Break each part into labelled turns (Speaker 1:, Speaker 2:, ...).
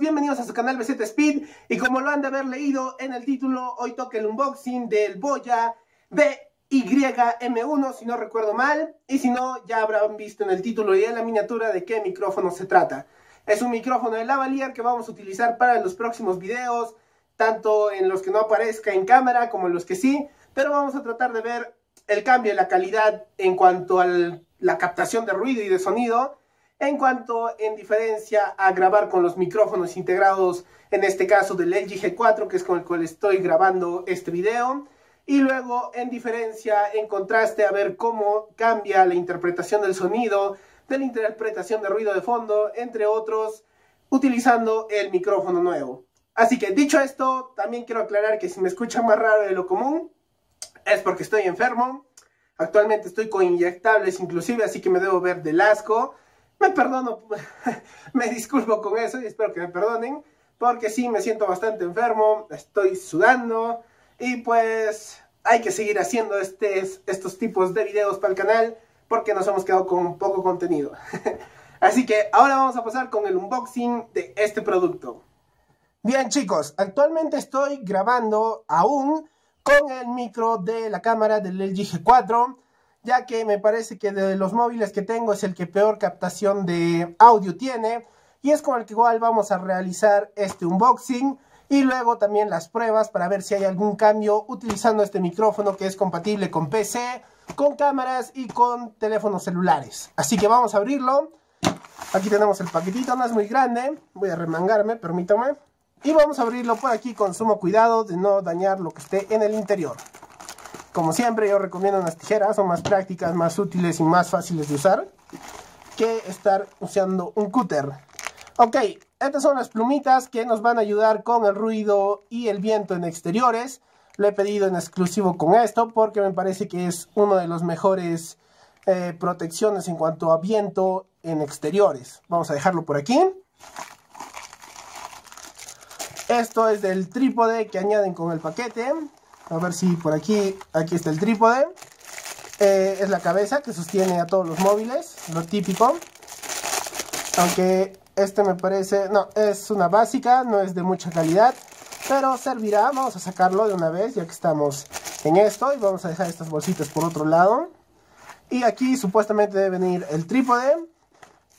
Speaker 1: bienvenidos a su canal BZ Speed y como lo han de haber leído en el título, hoy toca el unboxing del Boya BYM1, si no recuerdo mal, y si no, ya habrán visto en el título y en la miniatura de qué micrófono se trata. Es un micrófono de lavalier que vamos a utilizar para los próximos videos, tanto en los que no aparezca en cámara como en los que sí, pero vamos a tratar de ver el cambio en la calidad en cuanto a la captación de ruido y de sonido en cuanto en diferencia a grabar con los micrófonos integrados, en este caso del LG G4, que es con el cual estoy grabando este video. Y luego en diferencia, en contraste, a ver cómo cambia la interpretación del sonido, de la interpretación de ruido de fondo, entre otros, utilizando el micrófono nuevo. Así que dicho esto, también quiero aclarar que si me escuchan más raro de lo común, es porque estoy enfermo. Actualmente estoy con inyectables inclusive, así que me debo ver del asco me perdono, me disculpo con eso y espero que me perdonen, porque sí, me siento bastante enfermo, estoy sudando y pues hay que seguir haciendo este, estos tipos de videos para el canal porque nos hemos quedado con poco contenido. Así que ahora vamos a pasar con el unboxing de este producto. Bien chicos, actualmente estoy grabando aún con el micro de la cámara del LG G4 ya que me parece que de los móviles que tengo es el que peor captación de audio tiene y es con el que igual vamos a realizar este unboxing y luego también las pruebas para ver si hay algún cambio utilizando este micrófono que es compatible con PC, con cámaras y con teléfonos celulares. Así que vamos a abrirlo. Aquí tenemos el paquetito, no es muy grande. Voy a remangarme, permítame. Y vamos a abrirlo por aquí con sumo cuidado de no dañar lo que esté en el interior. Como siempre, yo recomiendo unas tijeras, son más prácticas, más útiles y más fáciles de usar que estar usando un cúter. Ok, estas son las plumitas que nos van a ayudar con el ruido y el viento en exteriores. Lo he pedido en exclusivo con esto porque me parece que es uno de los mejores eh, protecciones en cuanto a viento en exteriores. Vamos a dejarlo por aquí. Esto es del trípode que añaden con el paquete. A ver si por aquí, aquí está el trípode. Eh, es la cabeza que sostiene a todos los móviles, lo típico. Aunque este me parece, no, es una básica, no es de mucha calidad, pero servirá. Vamos a sacarlo de una vez ya que estamos en esto y vamos a dejar estas bolsitas por otro lado. Y aquí supuestamente debe venir el trípode.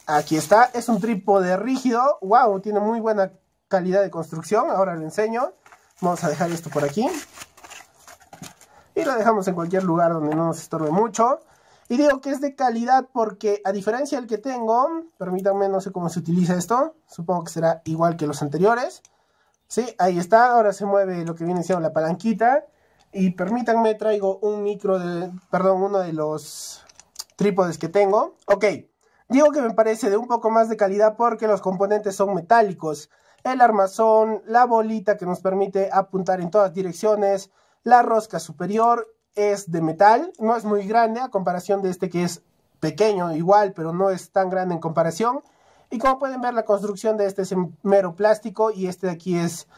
Speaker 1: Aquí está, es un trípode rígido. Wow, tiene muy buena calidad de construcción. Ahora lo enseño. Vamos a dejar esto por aquí la dejamos en cualquier lugar donde no nos estorbe mucho. Y digo que es de calidad porque a diferencia del que tengo, permítanme, no sé cómo se utiliza esto, supongo que será igual que los anteriores. Sí, ahí está, ahora se mueve lo que viene siendo la palanquita. Y permítanme, traigo un micro de, perdón, uno de los trípodes que tengo. Ok, digo que me parece de un poco más de calidad porque los componentes son metálicos. El armazón, la bolita que nos permite apuntar en todas direcciones, la rosca superior es de metal, no es muy grande a comparación de este que es pequeño igual, pero no es tan grande en comparación. Y como pueden ver, la construcción de este es en mero plástico y este de aquí es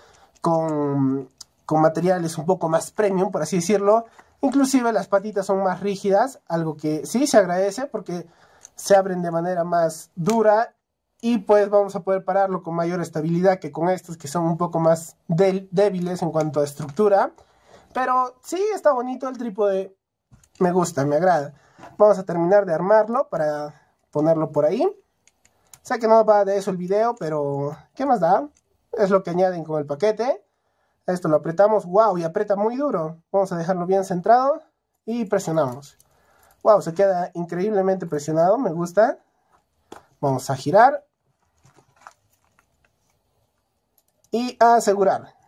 Speaker 1: con, con materiales un poco más premium, por así decirlo. Inclusive las patitas son más rígidas, algo que sí se agradece porque se abren de manera más dura y pues vamos a poder pararlo con mayor estabilidad que con estos que son un poco más débiles en cuanto a estructura. Pero sí, está bonito el trípode. Me gusta, me agrada. Vamos a terminar de armarlo para ponerlo por ahí. Sé que no va de eso el video, pero ¿qué más da? Es lo que añaden con el paquete. Esto lo apretamos, wow, y aprieta muy duro. Vamos a dejarlo bien centrado y presionamos. Wow, se queda increíblemente presionado, me gusta. Vamos a girar y a asegurar.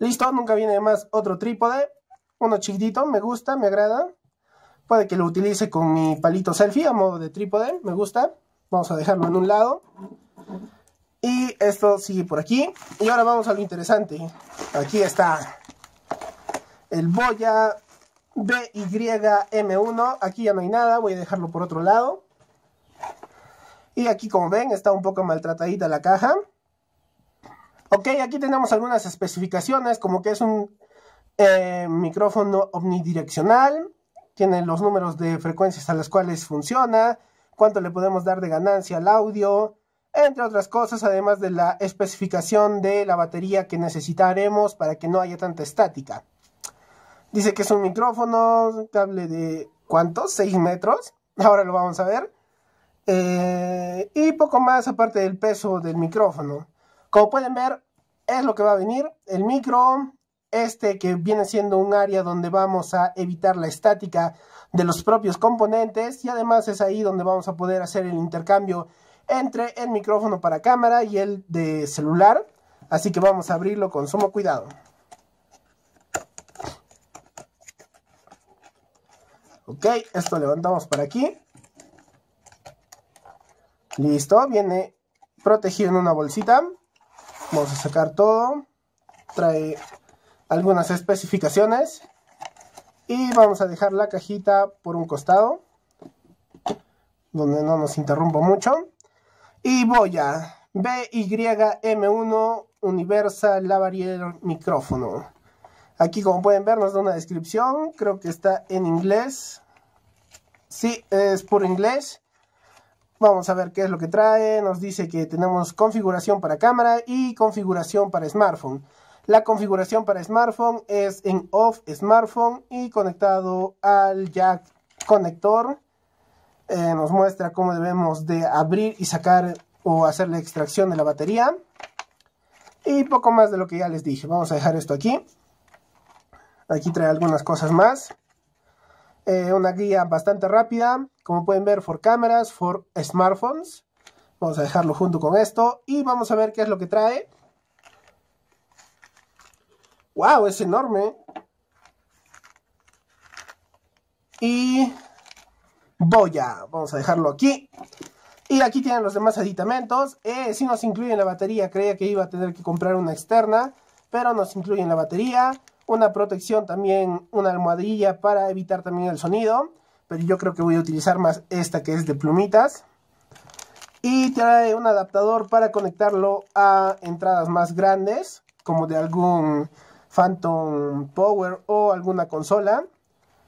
Speaker 1: Listo, nunca viene de más otro trípode. Uno chiquitito, me gusta, me agrada. Puede que lo utilice con mi palito selfie a modo de trípode, me gusta. Vamos a dejarlo en un lado. Y esto sigue por aquí. Y ahora vamos a lo interesante. Aquí está el Boya BYM1. Aquí ya no hay nada, voy a dejarlo por otro lado. Y aquí como ven está un poco maltratadita la caja. Ok, aquí tenemos algunas especificaciones, como que es un eh, micrófono omnidireccional, tiene los números de frecuencias a las cuales funciona, cuánto le podemos dar de ganancia al audio, entre otras cosas, además de la especificación de la batería que necesitaremos para que no haya tanta estática. Dice que es un micrófono, cable de ¿cuántos? 6 metros. Ahora lo vamos a ver. Eh, y poco más aparte del peso del micrófono. Como pueden ver, es lo que va a venir. El micro, este que viene siendo un área donde vamos a evitar la estática de los propios componentes y además es ahí donde vamos a poder hacer el intercambio entre el micrófono para cámara y el de celular así que vamos a abrirlo con sumo cuidado ok esto levantamos para aquí listo viene protegido en una bolsita Vamos a sacar todo. Trae algunas especificaciones. Y vamos a dejar la cajita por un costado. Donde no nos interrumpo mucho. Y voy a BYM1 Universal Lavalier Micrófono. Aquí como pueden ver nos da una descripción. Creo que está en inglés. Sí, es por inglés. Vamos a ver qué es lo que trae. Nos dice que tenemos configuración para cámara y configuración para smartphone. La configuración para smartphone es en off smartphone y conectado al jack conector. Eh, nos muestra cómo debemos de abrir y sacar o hacer la extracción de la batería. Y poco más de lo que ya les dije. Vamos a dejar esto aquí. Aquí trae algunas cosas más. Eh, una guía bastante rápida como pueden ver, for cámaras, for smartphones. Vamos a dejarlo junto con esto y vamos a ver qué es lo que trae. ¡Wow! Es enorme. Y boya. Vamos a dejarlo aquí. Y aquí tienen los demás aditamentos. Eh, nos incluyen la batería. Creía que iba a tener que comprar una externa. Pero nos incluyen la batería. Una protección también. Una almohadilla para evitar también el sonido pero yo creo que voy a utilizar más esta que es de plumitas. Y trae un adaptador para conectarlo a entradas más grandes, como de algún Phantom Power o alguna consola.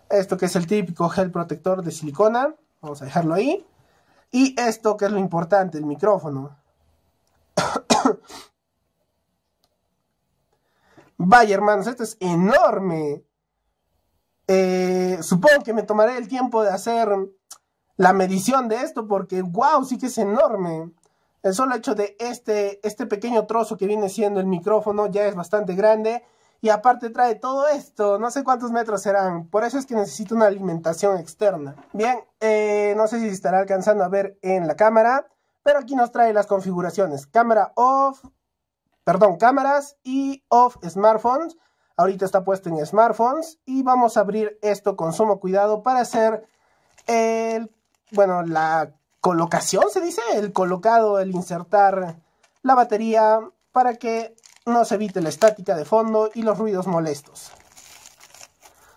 Speaker 1: Esto que es el típico gel protector de silicona, vamos a dejarlo ahí. Y esto que es lo importante, el micrófono. Vaya hermanos, esto es enorme. Eh, supongo que me tomaré el tiempo de hacer la medición de esto porque, wow, sí que es enorme. El solo hecho de este, este pequeño trozo que viene siendo el micrófono ya es bastante grande. Y aparte trae todo esto, no sé cuántos metros serán. Por eso es que necesito una alimentación externa. Bien, eh, no sé si estará alcanzando a ver en la cámara. Pero aquí nos trae las configuraciones. Cámara off, perdón, cámaras y off smartphones. Ahorita está puesto en smartphones y vamos a abrir esto con sumo cuidado para hacer el, bueno, la colocación, se dice, el colocado, el insertar la batería para que no se evite la estática de fondo y los ruidos molestos.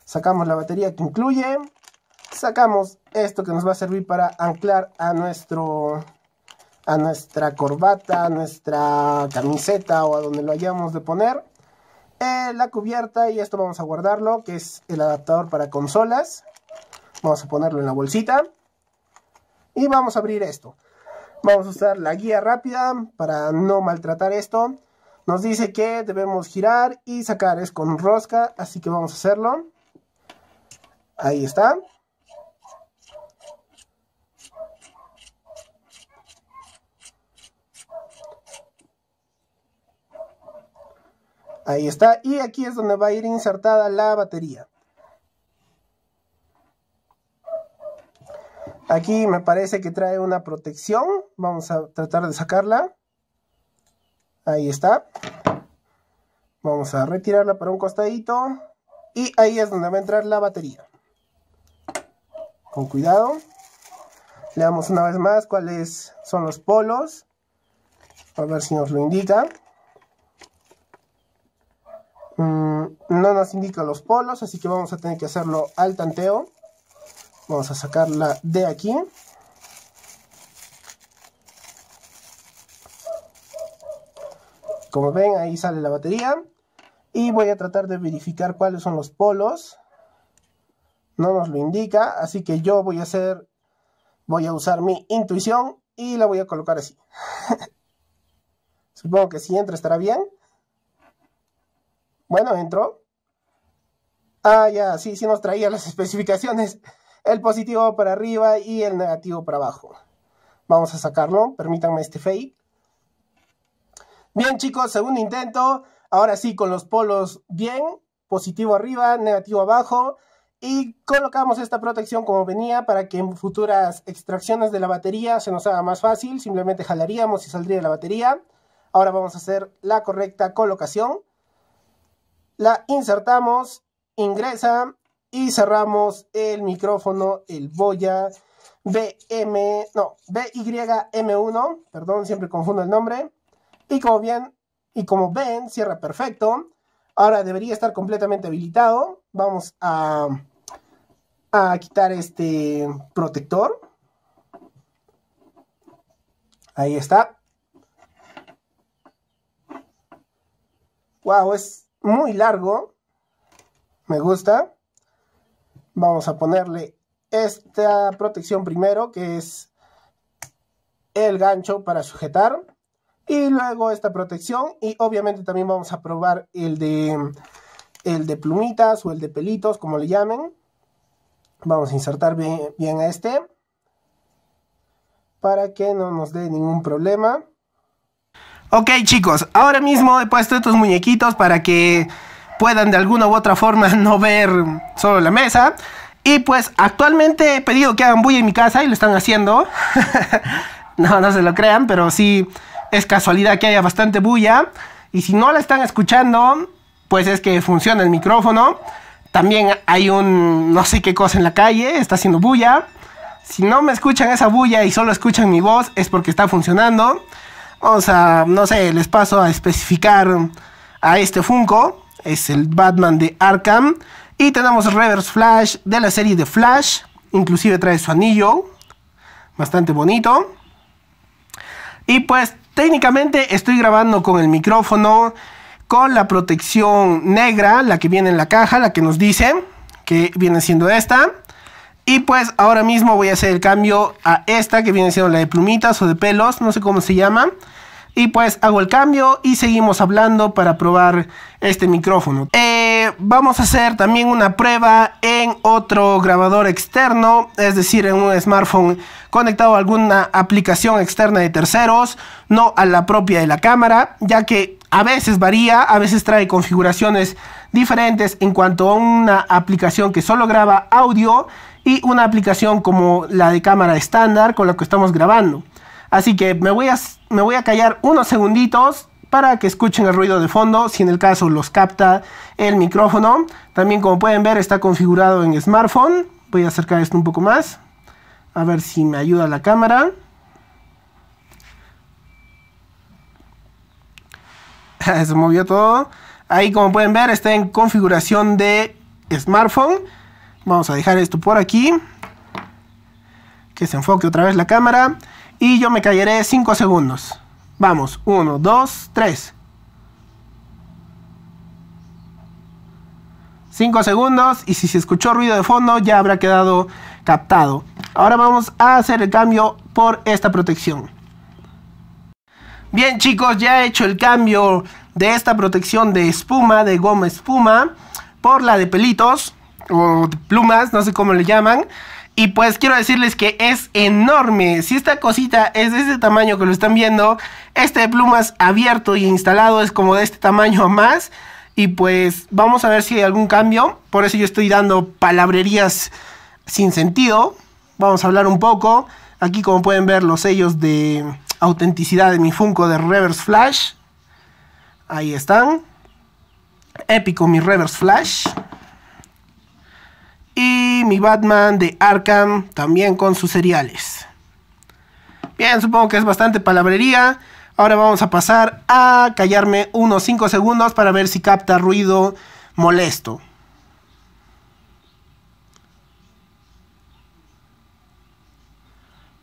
Speaker 1: Sacamos la batería que incluye, sacamos esto que nos va a servir para anclar a nuestro a nuestra corbata, a nuestra camiseta o a donde lo hayamos de poner. Eh, la cubierta y esto vamos a guardarlo, que es el adaptador para consolas. Vamos a ponerlo en la bolsita. Y vamos a abrir esto. Vamos a usar la guía rápida para no maltratar esto. Nos dice que debemos girar y sacar. Es con rosca, así que vamos a hacerlo. Ahí está. Ahí está. Y aquí es donde va a ir insertada la batería. Aquí me parece que trae una protección. Vamos a tratar de sacarla. Ahí está. Vamos a retirarla para un costadito. Y ahí es donde va a entrar la batería. Con cuidado. Le damos una vez más cuáles son los polos. A ver si nos lo indica. Mm, no nos indica los polos, así que vamos a tener que hacerlo al tanteo. Vamos a sacarla de aquí. Como ven, ahí sale la batería. Y voy a tratar de verificar cuáles son los polos. No nos lo indica, así que yo voy a hacer... Voy a usar mi intuición y la voy a colocar así. Supongo que si entra estará bien. Bueno, entró. Ah, ya, sí, sí nos traía las especificaciones. El positivo para arriba y el negativo para abajo. Vamos a sacarlo, permítanme este fake. Bien chicos, segundo intento. Ahora sí, con los polos bien. Positivo arriba, negativo abajo. Y colocamos esta protección como venía para que en futuras extracciones de la batería se nos haga más fácil. Simplemente jalaríamos y saldría la batería. Ahora vamos a hacer la correcta colocación la insertamos, ingresa y cerramos el micrófono, el boya BM, no, BYM1, perdón, siempre confundo el nombre. Y como bien, y como ven, cierra perfecto. Ahora debería estar completamente habilitado. Vamos a, a quitar este protector. Ahí está. Wow, es muy largo. Me gusta. Vamos a ponerle esta protección primero, que es el gancho para sujetar. Y luego esta protección. Y obviamente también vamos a probar el de, el de plumitas o el de pelitos, como le llamen. Vamos a insertar bien, bien a este. Para que no nos dé ningún problema. Ok chicos, ahora mismo he puesto estos muñequitos para que puedan de alguna u otra forma no ver solo la mesa. Y pues actualmente he pedido que hagan bulla en mi casa y lo están haciendo. no, no se lo crean, pero sí es casualidad que haya bastante bulla. Y si no la están escuchando, pues es que funciona el micrófono. También hay un no sé qué cosa en la calle, está haciendo bulla. Si no me escuchan esa bulla y solo escuchan mi voz, es porque está funcionando. Vamos a, no sé, les paso a especificar a este Funko. Es el Batman de Arkham. Y tenemos Reverse Flash de la serie de Flash. Inclusive trae su anillo. Bastante bonito. Y pues técnicamente estoy grabando con el micrófono. Con la protección negra. La que viene en la caja. La que nos dice. Que viene siendo esta. Y pues ahora mismo voy a hacer el cambio a esta que viene siendo la de plumitas o de pelos, no sé cómo se llama. Y pues hago el cambio y seguimos hablando para probar este micrófono. Eh, vamos a hacer también una prueba en otro grabador externo, es decir, en un smartphone conectado a alguna aplicación externa de terceros, no a la propia de la cámara, ya que a veces varía, a veces trae configuraciones diferentes en cuanto a una aplicación que solo graba audio y una aplicación como la de cámara estándar con la que estamos grabando. Así que me voy a me voy a callar unos segunditos para que escuchen el ruido de fondo si en el caso los capta el micrófono. También como pueden ver está configurado en smartphone. Voy a acercar esto un poco más. A ver si me ayuda la cámara. Se movió todo. Ahí como pueden ver está en configuración de smartphone. Vamos a dejar esto por aquí. Que se enfoque otra vez la cámara. Y yo me callaré 5 segundos. Vamos, 1, 2, 3. 5 segundos y si se escuchó ruido de fondo ya habrá quedado captado. Ahora vamos a hacer el cambio por esta protección. Bien chicos, ya he hecho el cambio de esta protección de espuma, de goma espuma, por la de pelitos o de plumas, no sé cómo le llaman. Y pues quiero decirles que es enorme. Si esta cosita es de este tamaño que lo están viendo, este de plumas abierto y instalado es como de este tamaño más. Y pues vamos a ver si hay algún cambio. Por eso yo estoy dando palabrerías sin sentido. Vamos a hablar un poco. Aquí como pueden ver los sellos de autenticidad de mi Funko de Reverse Flash. Ahí están. Épico mi Reverse Flash mi Batman de Arkham también con sus seriales. Bien, supongo que es bastante palabrería. Ahora vamos a pasar a callarme unos 5 segundos para ver si capta ruido molesto.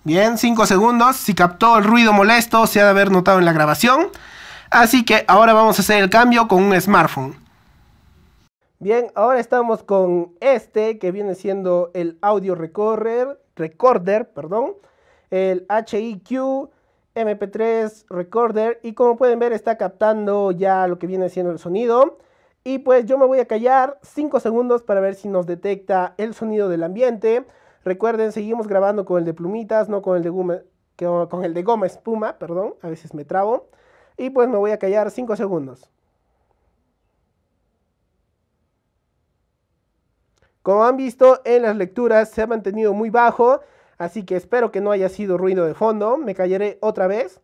Speaker 1: Bien, 5 segundos. Si captó el ruido molesto, se ha de haber notado en la grabación. Así que ahora vamos a hacer el cambio con un smartphone. Bien, ahora estamos con este que viene siendo el audio recorder, recorder, perdón, el HIQ MP3 recorder y como pueden ver está captando ya lo que viene siendo el sonido. Y pues yo me voy a callar 5 segundos para ver si nos detecta el sonido del ambiente. Recuerden, seguimos grabando con el de plumitas, no con el de goma, con el de goma espuma, perdón, a veces me trabo. Y pues me voy a callar 5 segundos. Como han visto en las lecturas se ha mantenido muy bajo, así que espero que no haya sido ruido de fondo, me callaré otra vez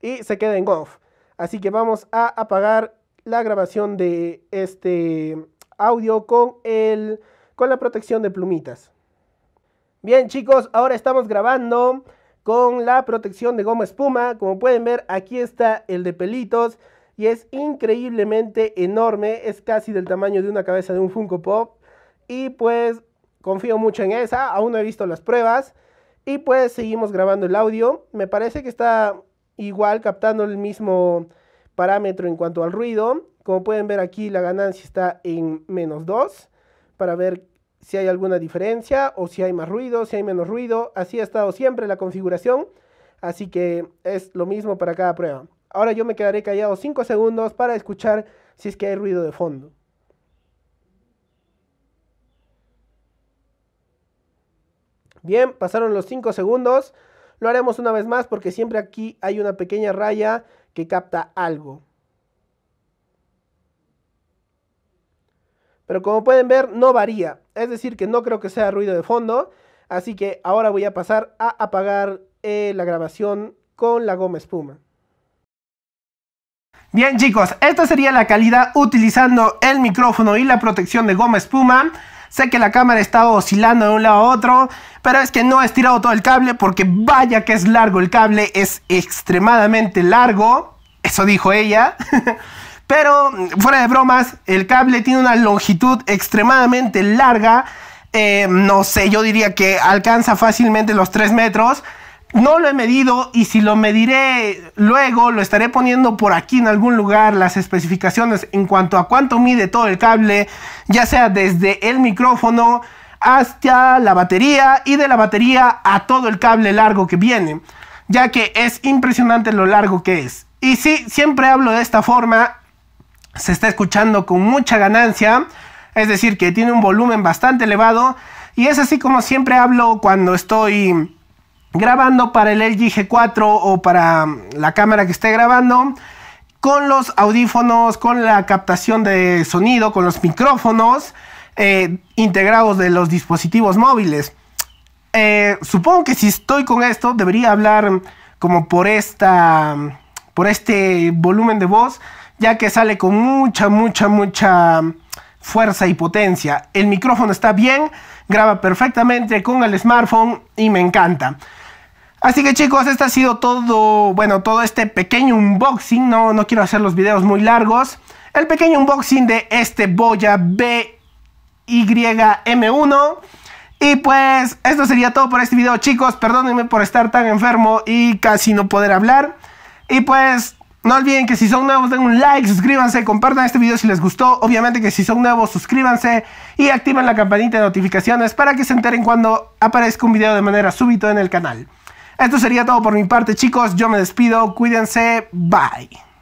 Speaker 1: y se queda en golf. Así que vamos a apagar la grabación de este audio con, el, con la protección de plumitas. Bien chicos, ahora estamos grabando con la protección de goma espuma. Como pueden ver, aquí está el de pelitos y es increíblemente enorme, es casi del tamaño de una cabeza de un Funko Pop y pues confío mucho en esa, aún no he visto las pruebas y pues seguimos grabando el audio, me parece que está igual captando el mismo parámetro en cuanto al ruido, como pueden ver aquí la ganancia está en menos 2 para ver si hay alguna diferencia o si hay más ruido, si hay menos ruido, así ha estado siempre la configuración, así que es lo mismo para cada prueba. Ahora yo me quedaré callado 5 segundos para escuchar si es que hay ruido de fondo. Bien, pasaron los 5 segundos. Lo haremos una vez más porque siempre aquí hay una pequeña raya que capta algo. Pero como pueden ver, no varía. Es decir, que no creo que sea ruido de fondo. Así que ahora voy a pasar a apagar eh, la grabación con la goma espuma. Bien chicos, esta sería la calidad utilizando el micrófono y la protección de goma espuma. Sé que la cámara está oscilando de un lado a otro, pero es que no he estirado todo el cable porque vaya que es largo el cable, es extremadamente largo, eso dijo ella. pero fuera de bromas, el cable tiene una longitud extremadamente larga, eh, no sé, yo diría que alcanza fácilmente los 3 metros. No lo he medido y si lo mediré luego, lo estaré poniendo por aquí en algún lugar las especificaciones en cuanto a cuánto mide todo el cable, ya sea desde el micrófono hasta la batería y de la batería a todo el cable largo que viene, ya que es impresionante lo largo que es. Y sí, siempre hablo de esta forma, se está escuchando con mucha ganancia, es decir, que tiene un volumen bastante elevado y es así como siempre hablo cuando estoy grabando para el LG G4 o para mm, la cámara que esté grabando, con los audífonos, con la captación de sonido, con los micrófonos eh, integrados de los dispositivos móviles. Eh, supongo que si estoy con esto, debería hablar mm, como por esta, mm, por este volumen de voz, ya que sale con mucha, mucha, mucha fuerza y potencia. El micrófono está bien, graba perfectamente con el smartphone y me encanta. Así que chicos, este ha sido todo, bueno, todo este pequeño unboxing, no, no quiero hacer los videos muy largos. El pequeño unboxing de este Boya BYM1. Y pues esto sería todo por este video chicos, perdónenme por estar tan enfermo y casi no poder hablar. Y pues no olviden que si son nuevos den un like, suscríbanse, compartan este video si les gustó. Obviamente que si son nuevos suscríbanse y activen la campanita de notificaciones para que se enteren cuando aparezca un video de manera súbita en el canal. Esto sería todo por mi parte, chicos. Yo me despido. Cuídense. Bye.